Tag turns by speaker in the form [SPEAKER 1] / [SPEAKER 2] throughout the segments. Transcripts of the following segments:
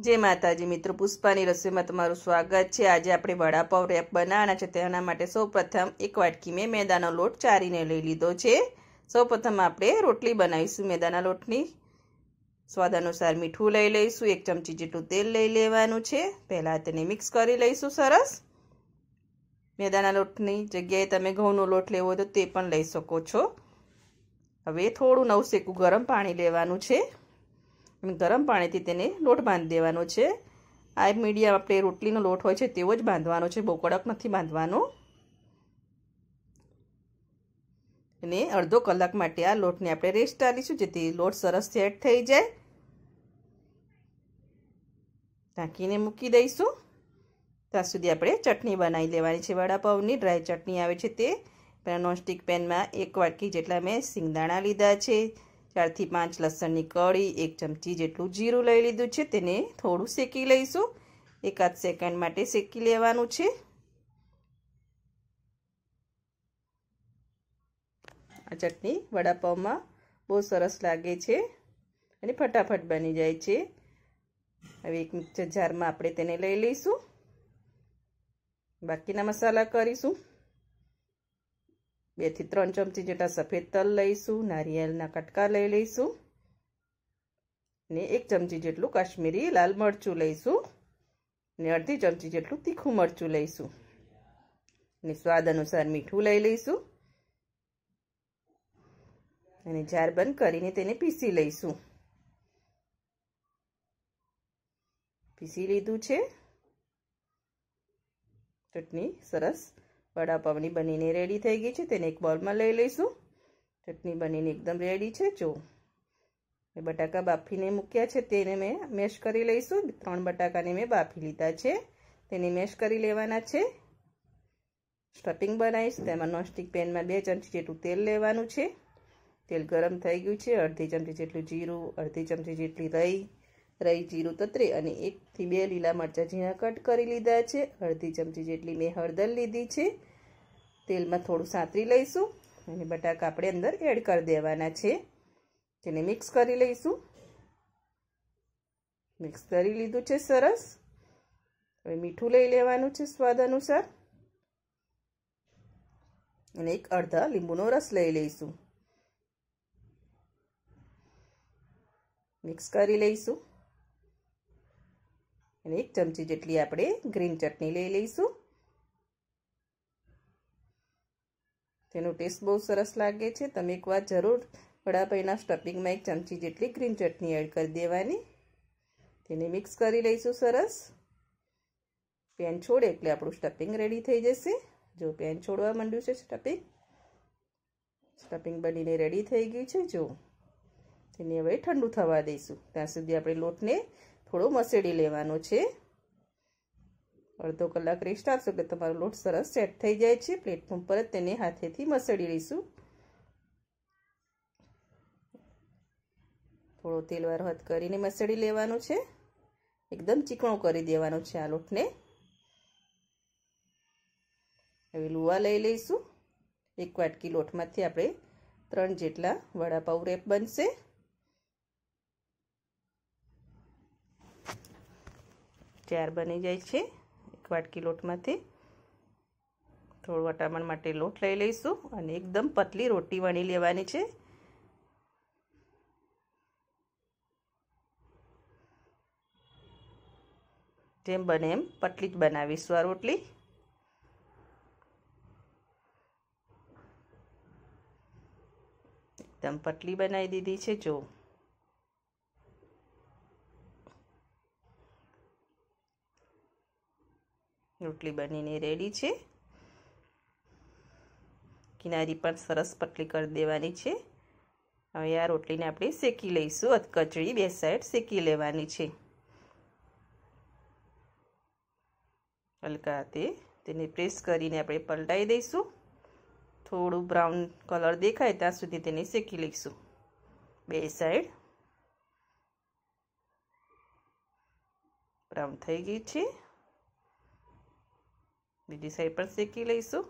[SPEAKER 1] જે માતાજી મિત્રો પુષ્પાની રસોઈમાં તમારું સ્વાગત છે આજે આપણે વડાપાવ રેપ બનાવવાના છે તેના માટે સૌપ્રથમ એક વાટકી મેં મેદાનો લોટ ચારીને લઈ લીધો છે સૌપ્રથમ આપણે રોટલી બનાવીશું મેદાના લોટની સ્વાદ અનુસાર મીઠું લઈ લઈશું એક ચમચી જેટલું તેલ લઈ લેવાનું છે પહેલાં તેને મિક્સ કરી લઈશું સરસ મેદાના લોટની જગ્યાએ તમે ઘઉંનો લોટ લેવો તો તે પણ લઈ શકો છો હવે થોડું નવસેકું ગરમ પાણી લેવાનું છે ગરમ પાણીથી તેને લોટ બાંધી દેવાનો છે આ મીડિયા આપણે રોટલીનો લોટ હોય છે તેવો જ બાંધવાનો છે બહુ કડક નથી બાંધવાનો અને અડધો કલાક માટે આ લોટને આપણે રેસ્ટ આપીશું જેથી લોટ સરસ સેટ થઈ જાય ઢાંકીને મૂકી દઈશું ત્યાં સુધી આપણે ચટણી બનાવી લેવાની છે વડાપાઉની ડ્રાય ચટણી આવે છે તે પહેલાં નોનસ્ટિક પેનમાં એક વાટકી જેટલા મેં સિંગદાણા લીધા છે ચારથી પાંચ લસણની કળી એક ચમચી જેટલું જીરું લઈ લીધું છે તેને થોડું શેકી લઈશું એકાદ સેકન્ડ માટે શેકી લેવાનું છે આ ચટણી વડાપાઉંમાં બહુ સરસ લાગે છે અને ફટાફટ બની જાય છે હવે એક મિક્સર જારમાં આપણે તેને લઈ લઈશું બાકીના મસાલા કરીશું બેથી ત્રણ ચમચી જેટલા સફેદ તલ લઈશું નારિયેળના કટકા લઈ લઈશું ને એક ચમચી જેટલું કાશ્મીરી લાલ મરચું લઈશું ને અડધી ચમચી જેટલું તીખું મરચું લઈશું ને સ્વાદ અનુસાર મીઠું લઈ લઈશું અને જાર બંધ કરીને તેને પીસી લઈશું પીસી લીધું છે ચટણી સરસ વડાપાવની બનીને રેડી થઈ ગઈ છે તેને એક બોલમાં લઈ લઈશું ચટણી બનીને એકદમ રેડી છે જો મેં બટાકા બાફીને મૂક્યા છે તેને મેં મેશ કરી લઈશું ત્રણ બટાકાને મેં બાફી લીધા છે તેને મેશ કરી લેવાના છે સ્ટફિંગ બનાવીશ તેમાં નોનસ્ટિક પેનમાં બે ચમચી જેટલું તેલ લેવાનું છે તેલ ગરમ થઈ ગયું છે અડધી ચમચી જેટલું જીરું અડધી ચમચી જેટલી રાઈ રાઈ જીરું તતરી અને એકથી બે લીલા મરચાં ઝીણા કટ કરી લીધા છે અડધી ચમચી જેટલી મેં હળદર લીધી છે તેલમાં થોડું સાંતરી લઈશું અને બટાકા આપણે અંદર એડ કરી દેવાના છે તેને મિક્સ કરી લઈશું મિક્સ કરી લીધું છે સરસ હવે મીઠું લઈ લેવાનું છે સ્વાદ અનુસાર અને એક અડધા લીંબુનો રસ લઈ લઈશું મિક્સ કરી લઈશું અને એક ચમચી જેટલી આપણે ગ્રીન ચટણી લઈ લઈશું તેનો ટેસ્ટ બહુ સરસ લાગે છે તમે એકવાર જરૂર વડાપાઈના સ્ટફિંગમાં એક ચમચી જેટલી ગ્રીન ચટણી એડ કરી દેવાની તેને મિક્સ કરી લઈશું સરસ પેન છોડે એટલે આપણું સ્ટફિંગ રેડી થઈ જશે જો પેન છોડવા માંડ્યું છે સ્ટફિંગ સ્ટફિંગ બનીને રેડી થઈ ગયું છે જો તેને હવે ઠંડુ થવા દઈશું ત્યાં સુધી આપણે લોટને થોડો મસેડી લેવાનો છે અડધો કલાક રેસ્ટ આપશો એટલે તમારો લોટ સરસ સેટ થઈ જાય છે પ્લેટફોર્મ પર જ તેને હાથેથી મસળી લઈશું થોડો તેલવાર હાથ કરીને મસળી લેવાનું છે એકદમ ચીકણો કરી દેવાનો છે આ લોટને હવે લુવા લઈ લઈશું એક વાટકી લોટમાંથી આપણે ત્રણ જેટલા વડાપાઉ રેપ બનશે ચાર બની જાય છે વાટકી લોટમાંથી થોડું વટામણ માટે લોટ લઈ લઈશું અને એકદમ પતલી રોટી વણી લેવાની છે જેમ બને એમ પતલી જ બનાવીશું આ રોટલી એકદમ પતલી બનાવી દીધી છે જો રોટલી બનીને રેડી છે કિનારી પણ સરસ પટલી કરી દેવાની છે હવે આ રોટલીને આપણે શેકી લઈશું કચડી બે સાઈડ શેકી લેવાની છે હલકા હાથે તેને પ્રેસ કરીને આપણે પલટાઈ દઈશું થોડું બ્રાઉન કલર દેખાય ત્યાં સુધી તેને શેકી લઈશું બે સાઈડ બ્રાઉન થઈ ગઈ છે બીજી સાઈડ પણ શેકી લઈશું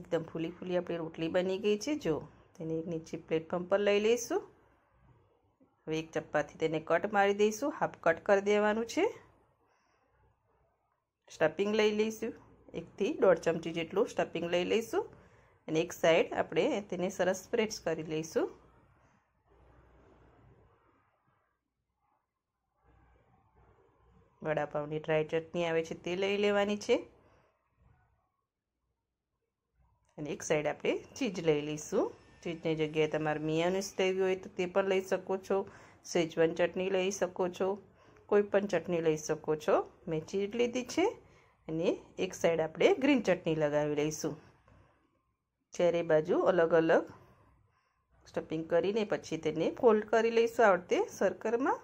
[SPEAKER 1] એકદમ ફૂલી ફૂલી આપણી રોટલી બની ગઈ છે જો તેને એક નીચે પ્લેટફોર્મ પર લઈ લઈશું હવે એક ચપ્પાથી તેને કટ મારી દઈશું હાફ કટ કરી દેવાનું છે સ્ટફિંગ લઈ લઈશું એકથી દોઢ ચમચી જેટલું સ્ટફિંગ લઈ લઈશું અને એક સાઈડ આપણે તેને સરસ સ્પ્રેડ્સ કરી લઈશું વડાપાઉંની ડ્રાય ચટણી આવે છે તે લઈ લેવાની છે અને એક સાઈડ આપણે ચીજ લઈ લઈશું ચીજની જગ્યાએ તમારે મિયાનીસ લેવી હોય તો તે પણ લઈ શકો છો સેજવન ચટણી લઈ શકો છો કોઈ પણ ચટણી લઈ શકો છો મેં ચીજ લીધી છે અને એક સાઈડ આપણે ગ્રીન ચટણી લગાવી લઈશું ચારે બાજુ અલગ અલગ સ્ટફિંગ કરીને પછી તેને ફોલ્ડ કરી લઈશું આવડતે સર્કલમાં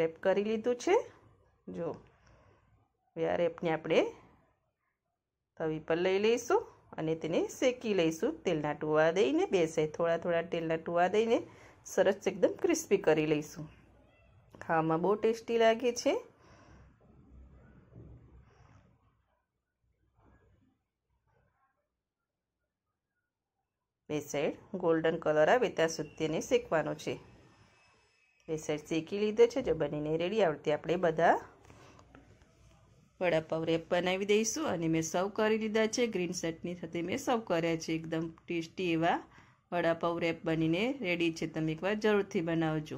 [SPEAKER 1] રેપ કરી લીધું છે જો હવે આ રેપને આપણે તવી પર લઈ લઈશું અને તેને શેકી લઈશું તેલના ટુવા દઈને બે થોડા થોડા તેલના ટુવા દઈને સરસ એકદમ ક્રિસ્પી કરી લઈશું ખાવામાં બહુ ટેસ્ટી લાગે છે બે સાઈડ ગોલ્ડન કલર આવે ત્યાં સુધી તેને શેકવાનો છે બેસર શેકી લીધો છે જો બનીને રેડી આવડતી આપણે બધા વડાપાઉં રેપ બનાવી દઈશું અને મેં સર્વ કરી લીધા છે ગ્રીન ચટની સાથે મેં સર્વ કર્યા છે એકદમ ટેસ્ટી એવા વડાપાઉં રેપ બનીને રેડી છે તમે એકવાર જરૂરથી બનાવજો